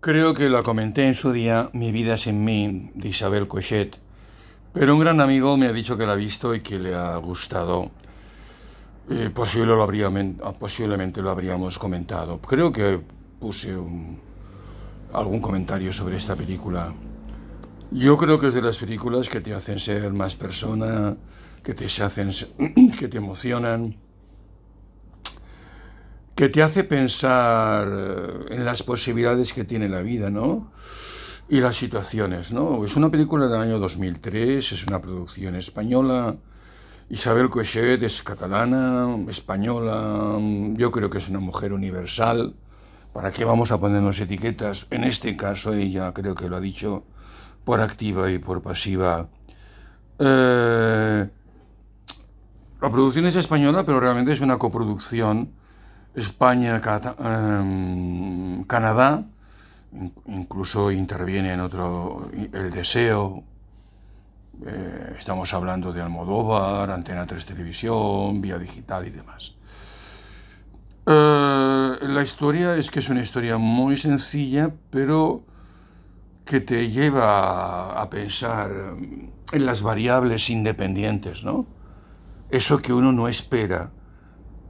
Creo que la comenté en su día, Mi vida sin mí, de Isabel Cochet, pero un gran amigo me ha dicho que la ha visto y que le ha gustado. Eh, posiblemente lo habríamos comentado. Creo que puse algún comentario sobre esta película. Yo creo que es de las películas que te hacen ser más persona, que te hacen, que te emocionan que te hace pensar eh, en las posibilidades que tiene la vida, ¿no? Y las situaciones, ¿no? Es una película del año 2003, es una producción española. Isabel Coixet es catalana, española, yo creo que es una mujer universal. ¿Para qué vamos a ponernos etiquetas? En este caso ella creo que lo ha dicho por activa y por pasiva. Eh, la producción es española, pero realmente es una coproducción España, em, Canadá, incluso interviene en otro, El Deseo, eh, estamos hablando de Almodóvar, Antena 3 Televisión, Vía Digital y demás. Eh, la historia es que es una historia muy sencilla, pero que te lleva a pensar en las variables independientes, ¿no? Eso que uno no espera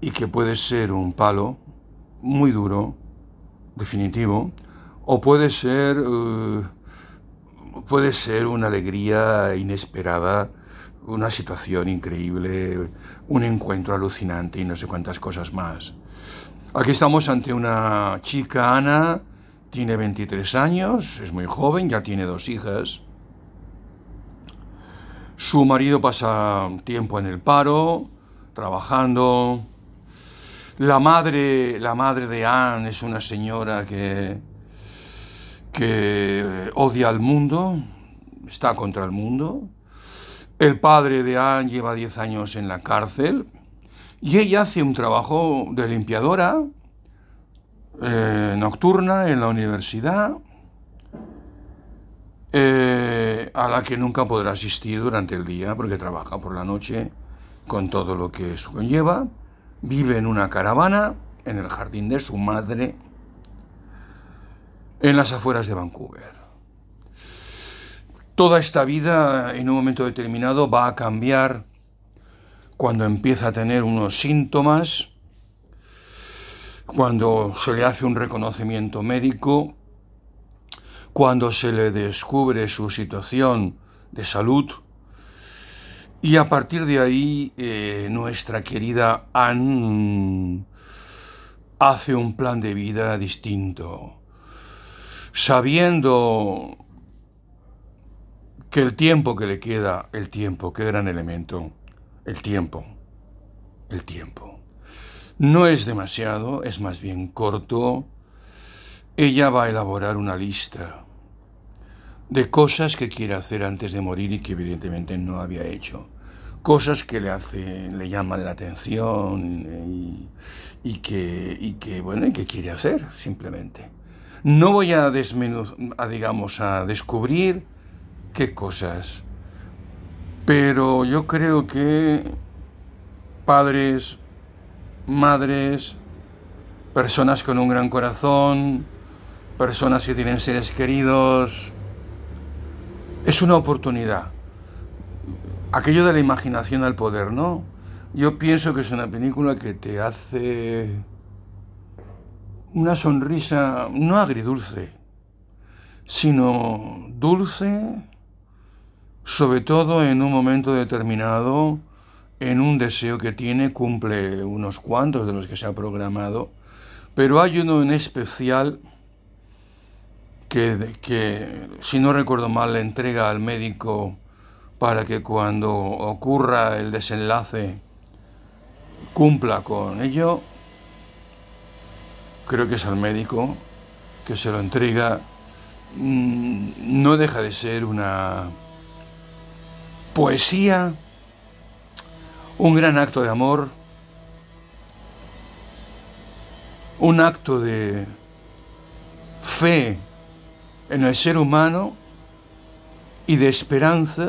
y que puede ser un palo muy duro, definitivo, o puede ser, eh, puede ser una alegría inesperada, una situación increíble, un encuentro alucinante y no sé cuántas cosas más. Aquí estamos ante una chica, Ana, tiene 23 años, es muy joven, ya tiene dos hijas. Su marido pasa tiempo en el paro, trabajando, la madre, de Anne es una señora que, que odia al mundo, está contra el mundo. El padre de Anne lleva 10 años en la cárcel y ella hace un trabajo de limpiadora eh, nocturna en la universidad eh, a la que nunca podrá asistir durante el día porque trabaja por la noche con todo lo que eso conlleva. Vive en una caravana en el jardín de su madre en las afueras de Vancouver. Toda esta vida en un momento determinado va a cambiar cuando empieza a tener unos síntomas, cuando se le hace un reconocimiento médico, cuando se le descubre su situación de salud y a partir de ahí, eh, nuestra querida Anne hace un plan de vida distinto, sabiendo que el tiempo que le queda, el tiempo, qué gran elemento, el tiempo, el tiempo. No es demasiado, es más bien corto. Ella va a elaborar una lista de cosas que quiere hacer antes de morir y que evidentemente no había hecho. Cosas que le hacen, le llaman la atención y, que, y que, bueno, y que quiere hacer, simplemente. No voy a a, digamos, a descubrir qué cosas, pero yo creo que padres, madres, personas con un gran corazón, personas que tienen seres queridos, es una oportunidad. Aquello de la imaginación al poder, ¿no? Yo pienso que es una película que te hace una sonrisa no agridulce, sino dulce, sobre todo en un momento determinado, en un deseo que tiene, cumple unos cuantos de los que se ha programado, pero hay uno en especial que, si no recuerdo mal, le entrega al médico para que cuando ocurra el desenlace cumpla con ello, creo que es al médico que se lo entrega, mm, no deja de ser una poesía, un gran acto de amor, un acto de fe en el ser humano y de esperanza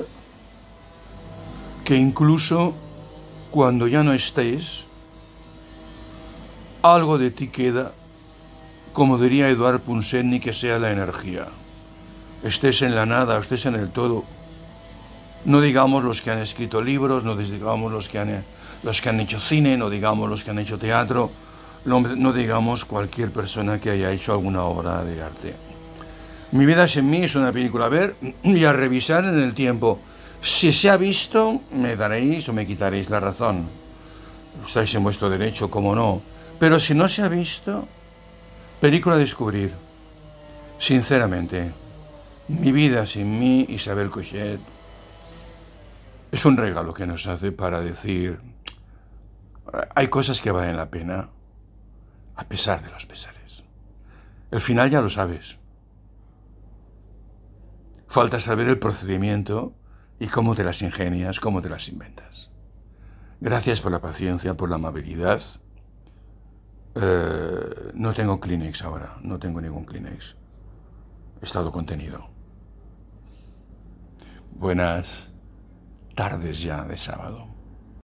que incluso cuando ya no estés, algo de ti queda, como diría Eduard ni que sea la energía. Estés en la nada, estés en el todo. No digamos los que han escrito libros, no digamos los que han, los que han hecho cine, no digamos los que han hecho teatro, no digamos cualquier persona que haya hecho alguna obra de arte. Mi vida sin mí es una película a ver y a revisar en el tiempo. Si se ha visto, me daréis o me quitaréis la razón. Estáis en vuestro derecho, como no. Pero si no se ha visto, película a descubrir. Sinceramente, mi vida sin mí, Isabel Cochet, es un regalo que nos hace para decir, hay cosas que valen la pena, a pesar de los pesares. El final ya lo sabes. Falta saber el procedimiento y cómo te las ingenias, cómo te las inventas. Gracias por la paciencia, por la amabilidad. Eh, no tengo Kleenex ahora, no tengo ningún Kleenex. estado contenido. Buenas tardes ya de sábado.